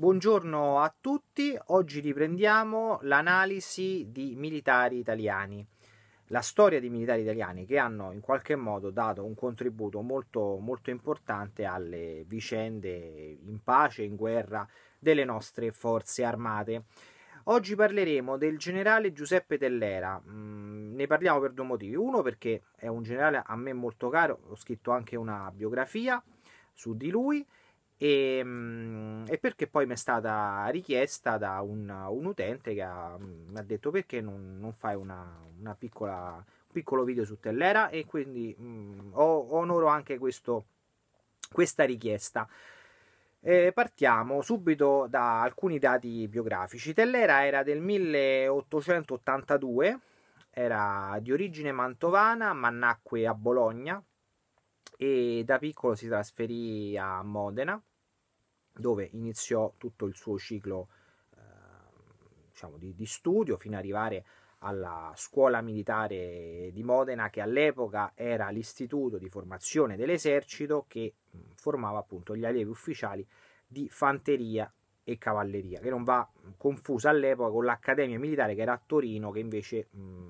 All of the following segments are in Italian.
Buongiorno a tutti, oggi riprendiamo l'analisi di militari italiani, la storia di militari italiani che hanno in qualche modo dato un contributo molto, molto importante alle vicende in pace, in guerra delle nostre forze armate. Oggi parleremo del generale Giuseppe Tellera, mm, ne parliamo per due motivi, uno perché è un generale a me molto caro, ho scritto anche una biografia su di lui, e, ehm, e, perché poi mi è stata richiesta da un, un utente che mm, mi ha detto perché non, non fai una, una piccola, un piccolo video su Tellera e quindi mh, mm, onoro anche questo, questa richiesta. Eh, partiamo subito da alcuni dati biografici. Tellera era del 1882, era di origine mantovana ma nacque a Bologna, e da piccolo si trasferì a Modena dove iniziò tutto il suo ciclo eh, diciamo di, di, studio fino ad arrivare alla scuola militare di Modena che all'epoca era l'istituto di formazione dell'esercito che formava appunto gli allievi ufficiali di fanteria e cavalleria che non va confusa all'epoca con l'accademia militare che era a Torino che invece mh,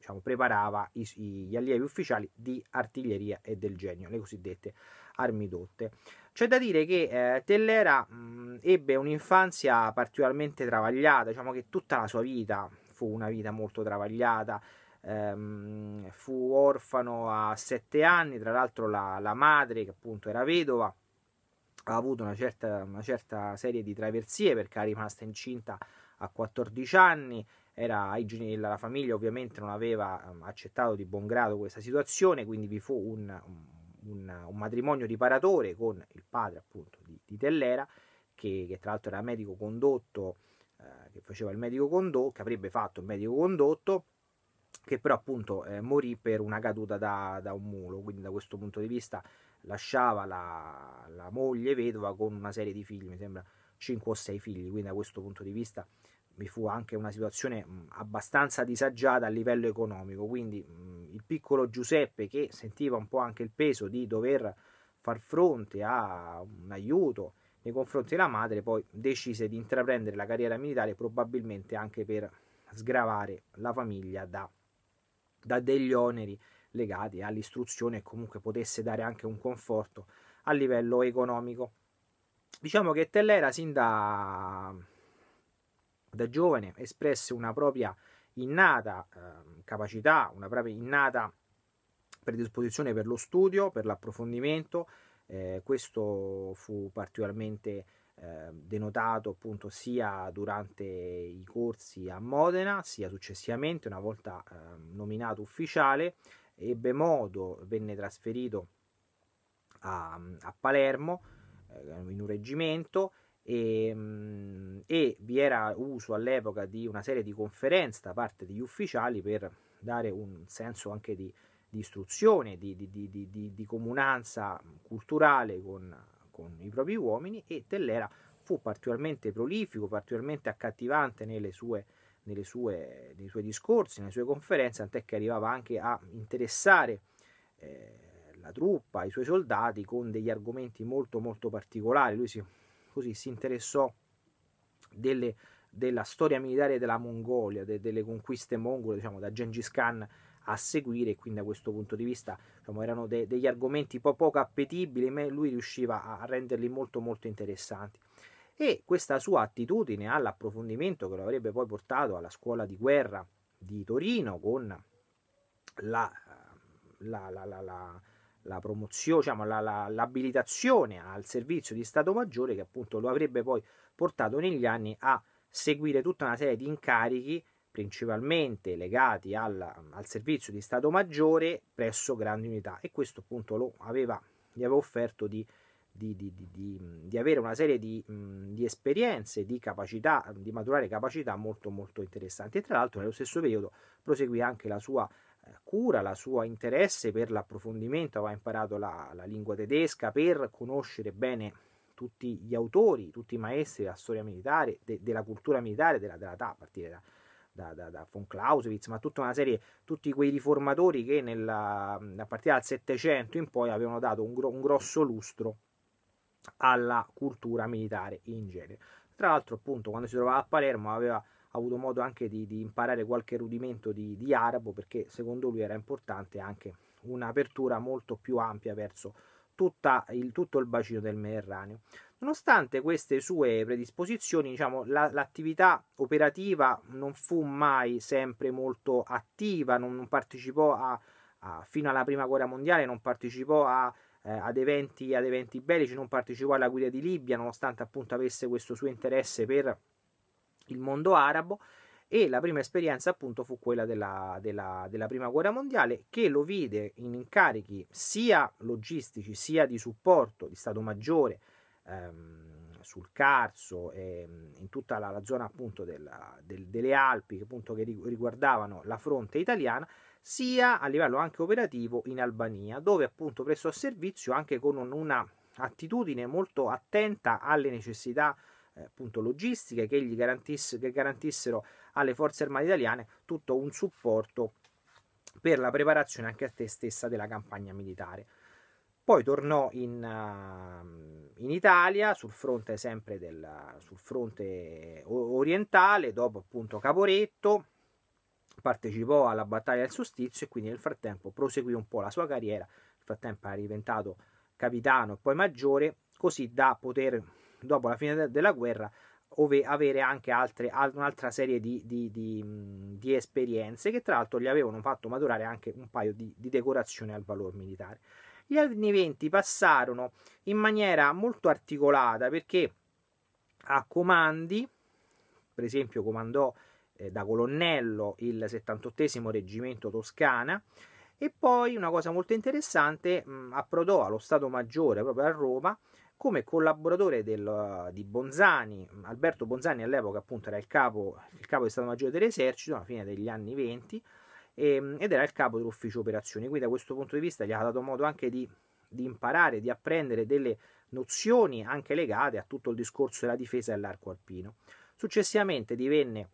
diciamo, preparava i, gli allievi ufficiali di artiglieria e del genio, le cosiddette armi dotte. C'è da dire che eh, Tellera mh, ebbe un'infanzia particolarmente travagliata, diciamo che tutta la sua vita fu una vita molto travagliata, ehm, fu orfano a sette anni, tra l'altro la, la madre che appunto era vedova, ha avuto una certa, una certa, serie di traversie perché è rimasta incinta a 14 anni era ai genitori, la famiglia ovviamente non aveva ehm, accettato di buon grado questa situazione, quindi vi fu un, un, un matrimonio riparatore con il padre appunto di, di Tellera, che, che, tra l'altro era medico condotto, eh, che faceva il medico condotto, che avrebbe fatto il medico condotto, che però appunto eh, morì per una caduta da, da, un mulo, quindi da questo punto di vista lasciava la, la moglie vedova con una serie di figli, mi sembra 5 o 6 figli, quindi da questo punto di vista vi fu anche una situazione abbastanza disagiata a livello economico, quindi il piccolo Giuseppe che sentiva un po' anche il peso di dover far fronte a un aiuto nei confronti della madre, poi decise di intraprendere la carriera militare probabilmente anche per sgravare la famiglia da, da degli oneri legati all'istruzione e comunque potesse dare anche un conforto a livello economico. Diciamo che Tellera sin da da giovane espresse una propria innata eh, capacità, una propria innata predisposizione per lo studio, per l'approfondimento. Eh, questo fu particolarmente eh, denotato appunto sia durante i corsi a Modena, sia successivamente, una volta ehm, nominato ufficiale, ebbe modo, venne trasferito a, a Palermo eh, in un reggimento e, ehm, e vi era uso all'epoca di una serie di conferenze da parte degli ufficiali per dare un senso anche di, di istruzione, di, di, di, comunanza culturale con, con i propri uomini e Tellera fu particolarmente prolifico, particolarmente accattivante nelle sue nelle sue, nei suoi discorsi, nelle sue conferenze, tant'è che arrivava anche a interessare eh, la truppa, i suoi soldati con degli argomenti molto molto particolari. Lui si così si interessò delle, della storia militare della Mongolia, de, delle conquiste mongole, diciamo, da Gengis Khan a seguire, quindi da questo punto di vista diciamo, erano de, degli argomenti po poco appetibili, ma lui riusciva a, renderli molto molto interessanti. E questa sua attitudine all'approfondimento che lo avrebbe poi portato alla scuola di guerra di Torino con la, la, la, la la promozione, diciamo, la, la, l'abilitazione al servizio di Stato Maggiore che appunto lo avrebbe poi portato negli anni a seguire tutta una serie di incarichi principalmente legati al, al servizio di Stato Maggiore presso Grandi Unità e questo appunto lo aveva, gli aveva offerto di, di, di, di avere una serie di, esperienze, di capacità, di maturare capacità molto molto interessanti e tra l'altro nello stesso periodo proseguì anche la sua eh, cura, la sua interesse per l'approfondimento, aveva imparato la, la lingua tedesca per conoscere bene tutti gli autori, tutti i maestri della storia militare, de, della cultura militare della, della TAP, a partire da, da, da, da, von Clausewitz, ma tutta una serie, tutti quei riformatori che nella, a partire dal Settecento in poi avevano dato un, gro, un, grosso lustro alla cultura militare in genere. Tra l'altro, appunto, quando si trovava a Palermo aveva avuto modo anche di, di imparare qualche rudimento di, di arabo perché secondo lui era importante anche un'apertura molto più ampia verso il, tutto il bacino del Mediterraneo. Nonostante queste sue predisposizioni, diciamo, la, l'attività operativa non fu mai sempre molto attiva, non, non partecipò a, a, fino alla Prima Guerra Mondiale, non partecipò a, eh, ad, eventi, ad eventi bellici, non partecipò alla guida di Libia, nonostante appunto avesse questo suo interesse per il mondo arabo e la prima esperienza appunto fu quella della, della, della, prima guerra mondiale che lo vide in incarichi sia logistici sia di supporto di Stato Maggiore ehm, sul Carso e mm, in tutta la, la zona appunto della, del, delle Alpi appunto che riguardavano la fronte italiana sia a livello anche operativo in Albania dove appunto prestò servizio anche con una attitudine molto attenta alle necessità eh, eh, appunto, logistiche che, gli garantisse, che garantissero alle forze armate italiane tutto un supporto per la preparazione anche a te stessa della campagna militare. Poi tornò in, uh, in Italia sul fronte sempre del, sul fronte eh, orientale dopo appunto Caporetto, partecipò alla battaglia del Sostizio e quindi nel frattempo proseguì un po' la sua carriera, nel frattempo era diventato capitano e poi maggiore, così da poter dopo la fine de- della guerra ove avere anche altre, al- un'altra serie di, di, di, di, esperienze che tra l'altro gli avevano fatto maturare anche un paio di, decorazioni al valor militare. Gli anni 20 passarono in maniera molto articolata perché a comandi, per esempio comandò eh, da colonnello il 78 reggimento Toscana, e poi una cosa molto interessante, mh, approdò allo Stato Maggiore proprio a Roma come collaboratore del, eh, di Bonzani, mm, Alberto Bonzani all'epoca appunto era il capo, il capo di Stato Maggiore dell'Esercito alla fine degli anni 20 e, ehm, ed era il capo dell'ufficio operazioni, quindi da questo punto di vista gli ha dato modo anche di, di imparare, di apprendere delle nozioni anche legate a tutto il discorso della difesa dell'arco alpino. Successivamente divenne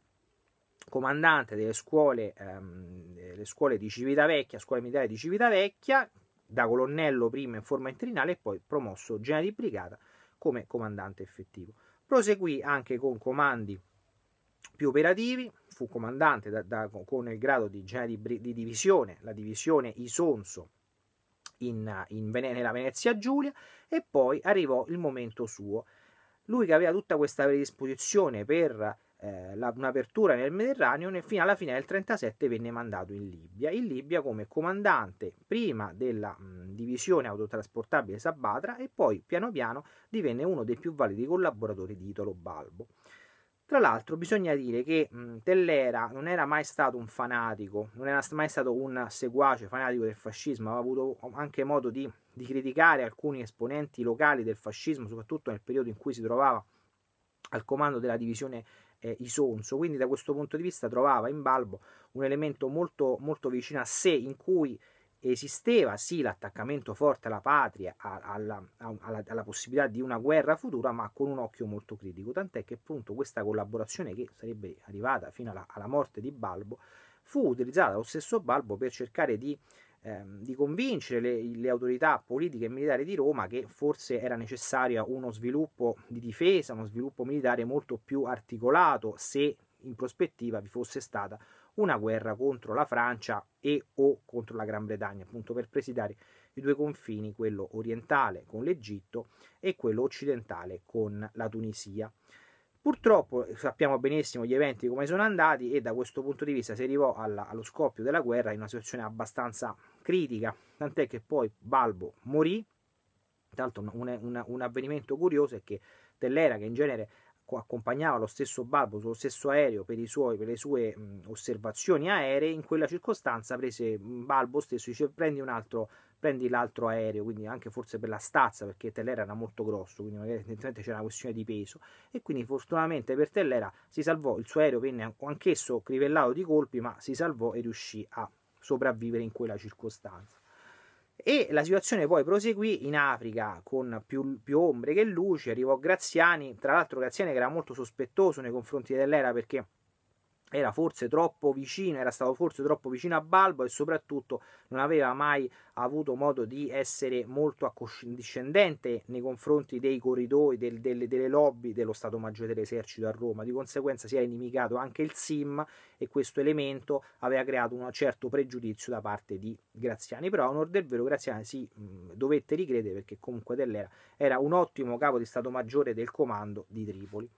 comandante delle scuole, ehm, scuole di Civitavecchia, scuola militare di Civitavecchia, da colonnello prima in forma interinale e poi promosso genere di brigata come comandante effettivo. Proseguì anche con comandi più operativi, fu comandante da, da, con il grado di genere di, di divisione, la divisione Isonso in, in Vene, nella Venezia Giulia e poi arrivò il momento suo. Lui che aveva tutta questa predisposizione per eh, un'apertura nel Mediterraneo e fino alla fine del 1937 venne mandato in Libia. In Libia come comandante prima della divisione autotrasportabile Sabatra e poi piano piano divenne uno dei più validi collaboratori di Italo Balbo. Tra l'altro bisogna dire che Tellera non era mai stato un fanatico, non era mai stato un seguace fanatico del fascismo, aveva avuto anche modo di, di criticare alcuni esponenti locali del fascismo, soprattutto nel periodo in cui si trovava al comando della divisione eh, Isonzo, quindi da questo punto di vista trovava in Balbo un elemento molto, molto vicino a sé in cui esisteva sì l'attaccamento forte alla patria, alla, alla, alla, possibilità di una guerra futura, ma con un occhio molto critico, tant'è che appunto questa collaborazione che sarebbe arrivata fino alla, alla morte di Balbo fu utilizzata dallo stesso Balbo per cercare di ehm, di convincere le, le, autorità politiche e militari di Roma che forse era necessario uno sviluppo di difesa, uno sviluppo militare molto più articolato se in prospettiva vi fosse stata una guerra contro la Francia e o contro la Gran Bretagna, appunto per presidare i due confini, quello orientale con l'Egitto e quello occidentale con la Tunisia. Purtroppo eh, sappiamo benissimo gli eventi come sono andati e da questo punto di vista si arrivò alla, allo scoppio della guerra in una situazione abbastanza critica, tant'è che poi Balbo morì, tanto un, un, un avvenimento curioso è che Tellera, che in genere accompagnava lo stesso Balbo sullo stesso aereo per, suoi, per le sue mh, osservazioni aeree, in quella circostanza prese Balbo stesso, dice prendi un altro prendi l'altro aereo, quindi anche forse per la stazza, perché Tellera era molto grosso, quindi magari evidentemente c'era una questione di peso. E quindi fortunatamente per Tellera si salvò, il suo aereo venne anch'esso crivellato di colpi, ma si salvò e riuscì a sopravvivere in quella circostanza. E la situazione poi proseguì in Africa con più, più, ombre che luci, arrivò Graziani, tra l'altro Graziani che era molto sospettoso nei confronti dell'era perché era forse troppo vicino, era stato forse troppo vicino a Balbo e soprattutto non aveva mai avuto modo di essere molto accondiscendente nei confronti dei corridoi, del, delle, delle, lobby dello Stato Maggiore dell'Esercito a Roma. Di conseguenza si era inimicato anche il SIM e questo elemento aveva creato un certo pregiudizio da parte di Graziani. Però a onore del vero Graziani si mm, dovette ricredere perché comunque Dell'era era un ottimo capo di Stato Maggiore del comando di Tripoli.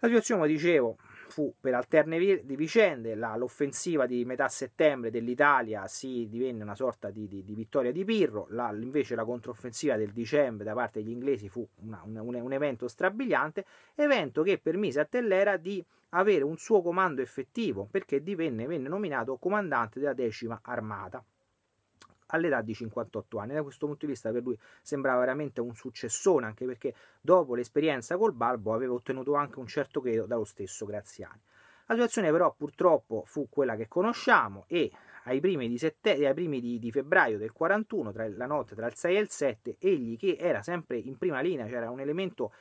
La situazione, come dicevo, fu per alterne vi- vicende l'offensiva di metà settembre dell'Italia si divenne una sorta di, di, di vittoria di Pirro, la, invece la controffensiva del dicembre da parte degli inglesi fu una, un, un, evento strabiliante, evento che permise a Tellera di avere un suo comando effettivo perché divenne, venne nominato comandante della decima armata all'età di 58 anni. Da questo punto di vista per lui sembrava veramente un successone, anche perché dopo l'esperienza col Balbo aveva ottenuto anche un certo credo dallo stesso Graziani. La situazione però purtroppo fu quella che conosciamo e ai primi, di, sette, ai primi di, di febbraio del 41, tra la notte tra il 6 e il 7, egli che era sempre in prima linea, c'era cioè un elemento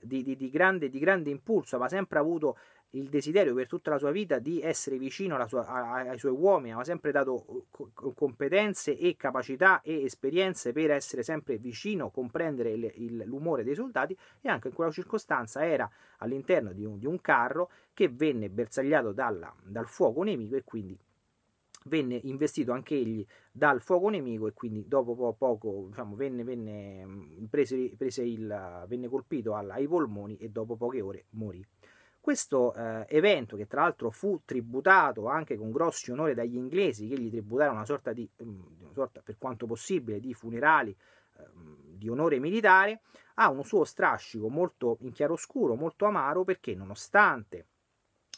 di, di, grande, di grande impulso, aveva sempre avuto il desiderio per tutta la sua vita di essere vicino sua, ai suoi uomini, aveva sempre dato uh, competenze e capacità e esperienze per essere sempre vicino, comprendere il, il, l'umore dei soldati e anche in quella circostanza era all'interno di un, di un carro che venne bersagliato dalla, dal fuoco nemico e quindi venne investito anche egli dal fuoco nemico e quindi dopo poco diciamo, venne, venne, mm, prese, prese il, venne colpito alla, ai polmoni e dopo poche ore morì. Questo eh, evento, che tra l'altro fu tributato anche con grossi onori dagli inglesi, che gli tributarono una sorta, di, mm, una sorta per quanto possibile, di funerali eh, di onore militare, ha uno suo strascico molto in chiaroscuro, molto amaro, perché nonostante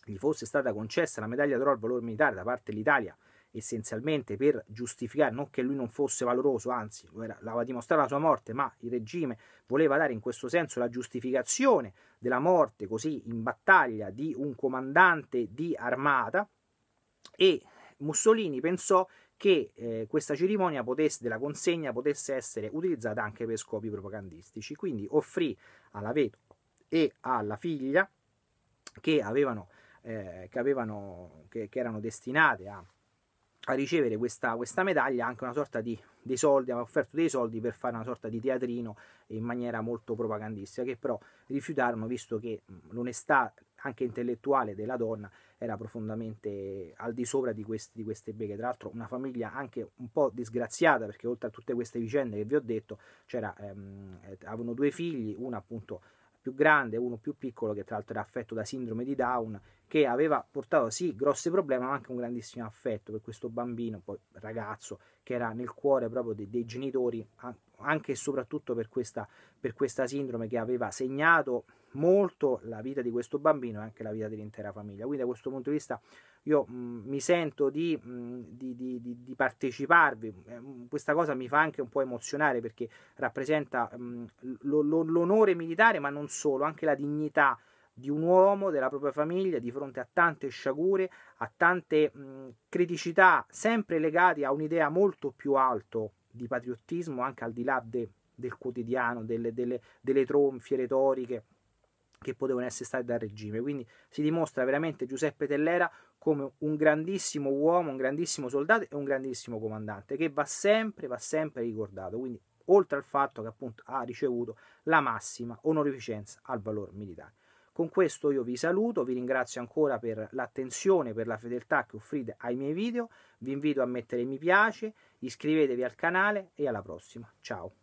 gli fosse stata concessa la medaglia d'oro al valore militare da parte dell'Italia essenzialmente per giustificare, non che lui non fosse valoroso, anzi lo aveva dimostrato la sua morte, ma il regime voleva dare in questo senso la giustificazione della morte così in battaglia di un comandante di armata e Mussolini pensò che eh, questa cerimonia potesse, della consegna potesse essere utilizzata anche per scopi propagandistici, quindi offrì alla vedova e alla figlia che avevano, eh, che, avevano che, che erano destinate a a ricevere questa, questa medaglia anche una sorta di dei soldi, aveva offerto dei soldi per fare una sorta di teatrino in maniera molto propagandistica, che però rifiutarono visto che l'onestà anche intellettuale della donna era profondamente al di sopra di, questi, di queste beghe. Tra l'altro una famiglia anche un po' disgraziata perché oltre a tutte queste vicende che vi ho detto, c'era, ehm, avevano due figli, una appunto più grande e uno più piccolo che tra l'altro era affetto da sindrome di Down che aveva portato sì grossi problemi ma anche un grandissimo affetto per questo bambino, poi ragazzo, che era nel cuore proprio dei, dei genitori anche e soprattutto per questa, per questa sindrome che aveva segnato molto la vita di questo bambino e anche la vita dell'intera famiglia. Quindi da questo punto di vista io mh, mhmm, mi sento di, mh, mhmm, di, di, di, parteciparvi, ehm, questa cosa mi fa anche un po' emozionare perché rappresenta mh, mhmm, l'onore militare, ma non solo, anche la dignità di un uomo, della propria famiglia, di fronte a tante sciagure, a tante criticità, sempre legate a un'idea molto più alto di patriottismo, anche al di là de, del quotidiano, delle, delle, delle tronfie retoriche che potevano essere state dal regime. Quindi si dimostra veramente Giuseppe Tellera come un grandissimo uomo, un grandissimo soldato e un grandissimo comandante che va sempre, va sempre ricordato. Quindi oltre al fatto che appunto ha ricevuto la massima onorificenza al valor militare. Con questo io vi saluto, vi ringrazio ancora per l'attenzione, per la fedeltà che offrite ai miei video, vi invito a mettere mi piace, iscrivetevi al canale e alla prossima. Ciao!